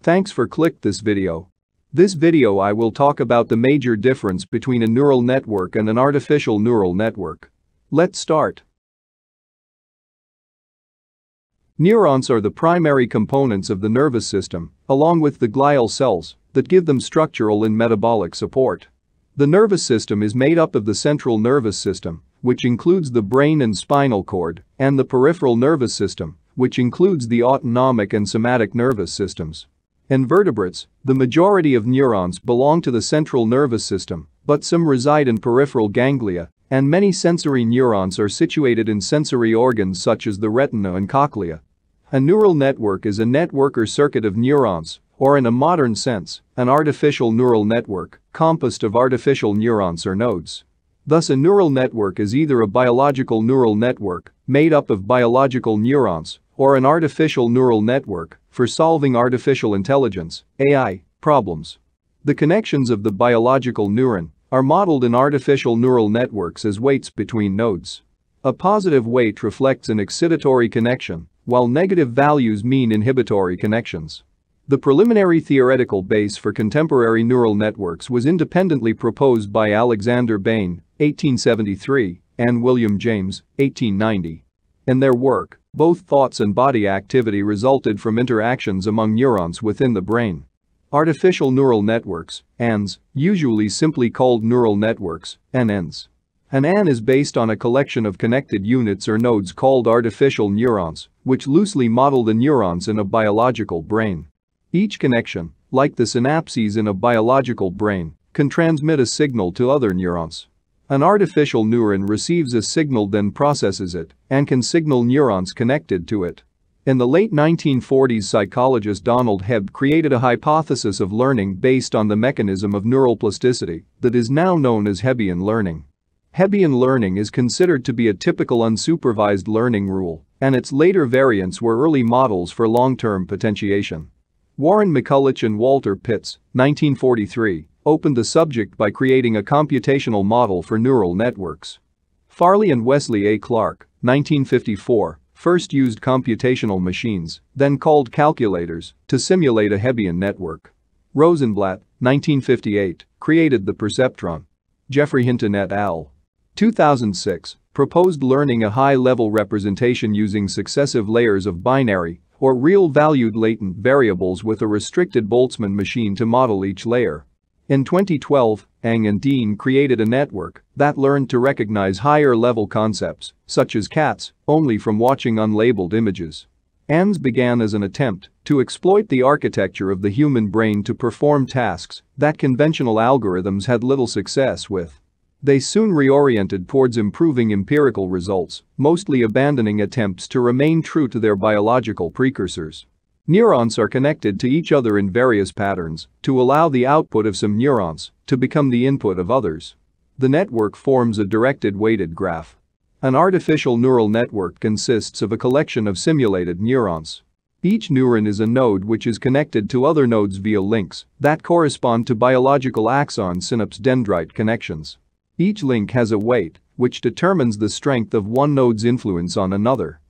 Thanks for click this video. This video I will talk about the major difference between a neural network and an artificial neural network. Let's start. Neurons are the primary components of the nervous system, along with the glial cells, that give them structural and metabolic support. The nervous system is made up of the central nervous system, which includes the brain and spinal cord, and the peripheral nervous system, which includes the autonomic and somatic nervous systems. Invertebrates, the majority of neurons belong to the central nervous system, but some reside in peripheral ganglia, and many sensory neurons are situated in sensory organs such as the retina and cochlea. A neural network is a network or circuit of neurons, or in a modern sense, an artificial neural network, composed of artificial neurons or nodes. Thus a neural network is either a biological neural network, made up of biological neurons, or an artificial neural network for solving artificial intelligence AI, problems. The connections of the biological neuron are modeled in artificial neural networks as weights between nodes. A positive weight reflects an excitatory connection, while negative values mean inhibitory connections. The preliminary theoretical base for contemporary neural networks was independently proposed by Alexander Bain, 1873, and William James, 1890. In their work, both thoughts and body activity resulted from interactions among neurons within the brain. Artificial neural networks, ANNs, usually simply called neural networks, NNs. An ANN is based on a collection of connected units or nodes called artificial neurons, which loosely model the neurons in a biological brain. Each connection, like the synapses in a biological brain, can transmit a signal to other neurons. An artificial neuron receives a signal then processes it and can signal neurons connected to it. In the late 1940s psychologist Donald Hebb created a hypothesis of learning based on the mechanism of neuroplasticity that is now known as Hebbian learning. Hebbian learning is considered to be a typical unsupervised learning rule, and its later variants were early models for long-term potentiation. Warren McCulloch and Walter Pitts, 1943, opened the subject by creating a computational model for neural networks. Farley and Wesley A. Clark, 1954, first used computational machines, then called calculators, to simulate a Hebbian network. Rosenblatt, 1958, created the perceptron. Jeffrey Hinton et al. 2006 proposed learning a high-level representation using successive layers of binary or real-valued latent variables with a restricted Boltzmann machine to model each layer. In 2012, Ang and Dean created a network that learned to recognize higher-level concepts, such as cats, only from watching unlabeled images. ANS began as an attempt to exploit the architecture of the human brain to perform tasks that conventional algorithms had little success with. They soon reoriented towards improving empirical results, mostly abandoning attempts to remain true to their biological precursors. Neurons are connected to each other in various patterns to allow the output of some neurons to become the input of others. The network forms a directed weighted graph. An artificial neural network consists of a collection of simulated neurons. Each neuron is a node which is connected to other nodes via links that correspond to biological axon synapse dendrite connections. Each link has a weight, which determines the strength of one node's influence on another.